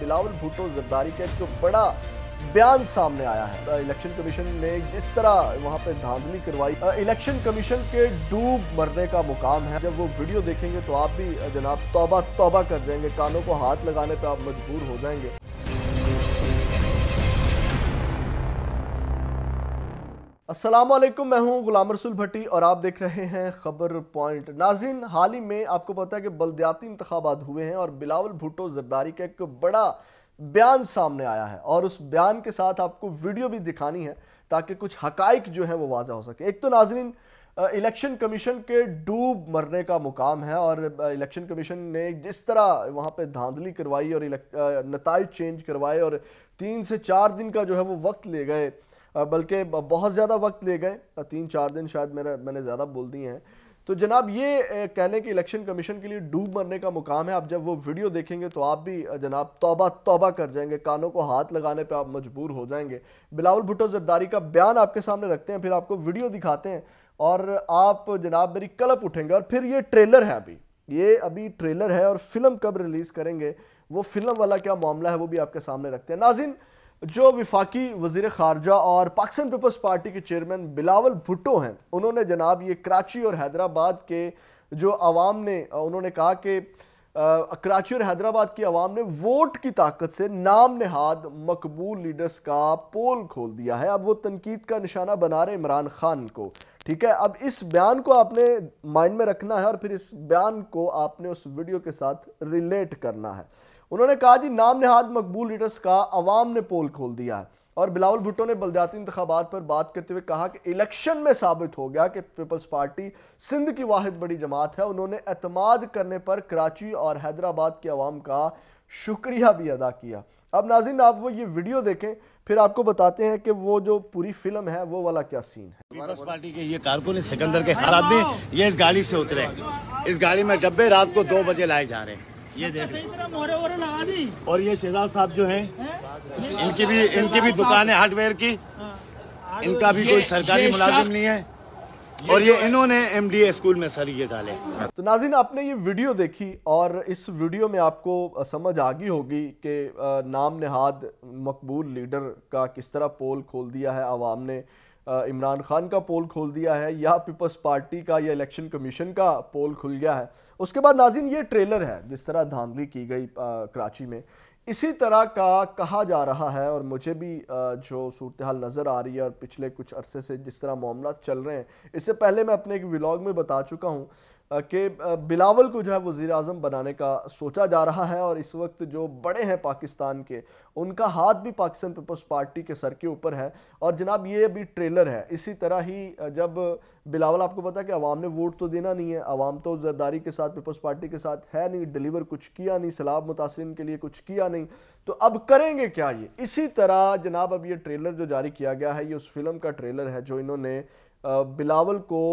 बिलावल भुट्टो जरदारी का एक जो बड़ा बयान सामने आया है इलेक्शन कमीशन ने जिस तरह वहां पे धांधली करवाई इलेक्शन कमीशन के डूब मरने का मुकाम है जब वो वीडियो देखेंगे तो आप भी जनाब तौबा तौबा कर देंगे कानों को हाथ लगाने पे आप मजबूर हो जाएंगे असलम मैं हूँ गुलाम रसूल भट्टी और आप देख रहे हैं खबर पॉइंट नाजिन हाल ही में आपको पता है कि बलदयाती इंतबात हुए हैं और बिलावल भुट्टो जरदारी का एक बड़ा बयान सामने आया है और उस बयान के साथ आपको वीडियो भी दिखानी है ताकि कुछ हकाइक जो हैं वो वाजा हो सके एक तो नाजरीन इलेक्शन कमीशन के डूब मरने का मुकाम है और इलेक्शन कमीशन ने जिस तरह वहाँ पे धांधली करवाई और नतज चेंज करवाए और तीन से चार दिन का जो है वो वक्त ले गए बल्कि बहुत ज़्यादा वक्त ले गए तीन चार दिन शायद मेरा मैंने ज़्यादा बोल दिए हैं तो जनाब ये कहने कि इलेक्शन कमीशन के लिए डूब मरने का मुकाम है आप जब वो वीडियो देखेंगे तो आप भी जनाब तौबा तोबा कर जाएंगे कानों को हाथ लगाने पे आप मजबूर हो जाएंगे बिलावल भुट्टो जरदारी का बयान आपके सामने रखते हैं फिर आपको वीडियो दिखाते हैं और आप जनाब मेरी कलप उठेंगे और फिर ये ट्रेलर है अभी ये अभी ट्रेलर है और फिल्म कब रिलीज़ करेंगे वो फिल्म वाला क्या मामला है वो भी आपके सामने रखते हैं नाजिन जो विफाकी वजीर खारजा और पाकिस्तान पीपल्स पार्टी के चेयरमैन बिलावल भुट्टो हैं उन्होंने जनाब ये कराची और हैदराबाद के जो आवाम ने उन्होंने कहा कि कराची और हैदराबाद की आवाम ने वोट की ताकत से नाम नहाद मकबूल लीडर्स का पोल खोल दिया है अब वो तनकीद का निशाना बना रहे इमरान खान को ठीक है अब इस बयान को आपने माइंड में रखना है और फिर इस बयान को आपने उस वीडियो के साथ रिलेट करना है उन्होंने कहा जी नाम नहाद मकबूल लीडर्स का अवाम ने पोल खोल दिया है और बिलावल भुट्टो ने बलदाती इंतबात पर बात करते हुए कहा कि इलेक्शन में साबित हो गया कि पीपल्स पार्टी सिंध की वाद बड़ी जमात है उन्होंने अतमाद करने पर कराची और हैदराबाद के आवाम का शुक्रिया भी अदा किया अब नाजिन आप वो ये वीडियो देखें फिर आपको बताते हैं कि वो जो पूरी फिल्म है वो वाला क्या सीन है पीपल्स पार्टी के ये कारकुन सिकंदर के हालात में ये इस गाड़ी से उतरे इस गाड़ी में डब्बे रात को दो बजे लाए जा रहे हैं ये देख और ये शहजाद साहब जो है, है? इनकी भी इनकी भी दुकान है हार्डवेयर की हाँ। इनका भी कोई सरकारी मुलाजिम नहीं है और ये इन्होंने एमडीए स्कूल में सर ये डाले तो नाजिन आपने ये वीडियो देखी और इस वीडियो में आपको समझ आ गई होगी कि नाम नहाद मकबूल लीडर का किस तरह पोल खोल दिया है आवाम ने इमरान खान का पोल खोल दिया है या पीपल्स पार्टी का या इलेक्शन कमीशन का पोल खुल गया है उसके बाद नाजिन ये ट्रेलर है जिस तरह धांधली की गई कराची में इसी तरह का कहा जा रहा है और मुझे भी जो सूरत हाल नज़र आ रही है और पिछले कुछ अरसे से जिस तरह मामला चल रहे हैं इससे पहले मैं अपने एक व्लॉग में बता चुका हूँ कि बिलावल को जो है वज़ी अजम बनाने का सोचा जा रहा है और इस वक्त जो बड़े हैं पाकिस्तान के उनका हाथ भी पाकिस्तान पीपल्स पार्टी के सर के ऊपर है और जनाब ये अभी ट्रेलर है इसी तरह ही जब बिलावल आपको पता है कि अवाम ने वोट तो देना नहीं है अवाम तो जरदारी के साथ पीपल्स पार्टी के साथ है नहीं डिलीवर कुछ किया नहीं सलाब मुतासरन के लिए कुछ किया नहीं तो अब करेंगे क्या ये इसी तरह जनाब अब ये ट्रेलर जो जारी किया गया है ये उस फिल्म का ट्रेलर है जो इन्होंने बिलावल को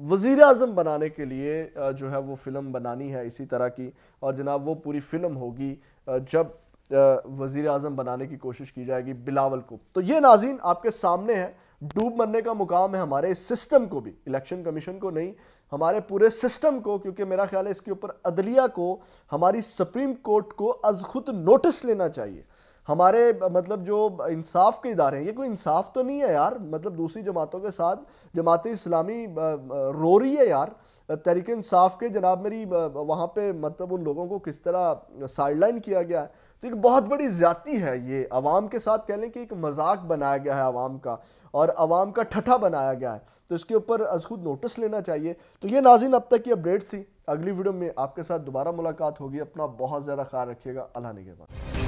वज़ी अजम बनाने के लिए जो है वो फ़िल्म बनानी है इसी तरह की और जनाब वो पूरी फ़िल्म होगी जब वज़ी अजम बनाने की कोशिश की जाएगी बिलावल को तो ये नाजीन आपके सामने है डूब मरने का मुकाम है हमारे सिस्टम को भी इलेक्शन कमीशन को नहीं हमारे पूरे सिस्टम को क्योंकि मेरा ख्याल है इसके ऊपर अदलिया को हमारी सुप्रीम कोर्ट को अज खुद नोटिस लेना चाहिए हमारे मतलब जो इंसाफ के इदारे हैं ये कोई इंसाफ तो नहीं है यार मतलब दूसरी जमातों के साथ जमात इस्लामी रो रही है यार तहरीक इंसाफ के जनाब मेरी वहाँ पे मतलब उन लोगों को किस तरह साइडलाइन किया गया है तो एक बहुत बड़ी ज़्यादती है ये आवाम के साथ कह लें कि एक मजाक बनाया गया है आवाम का और आवाम का ठठा बनाया गया है तो इसके ऊपर अज खुद नोटिस लेना चाहिए तो ये नाजिन अब तक की अपडेट थी अगली वीडियो में आपके साथ दोबारा मुलाकात होगी अपना बहुत ज़्यादा ख्याल रखिएगा अल्लाह ने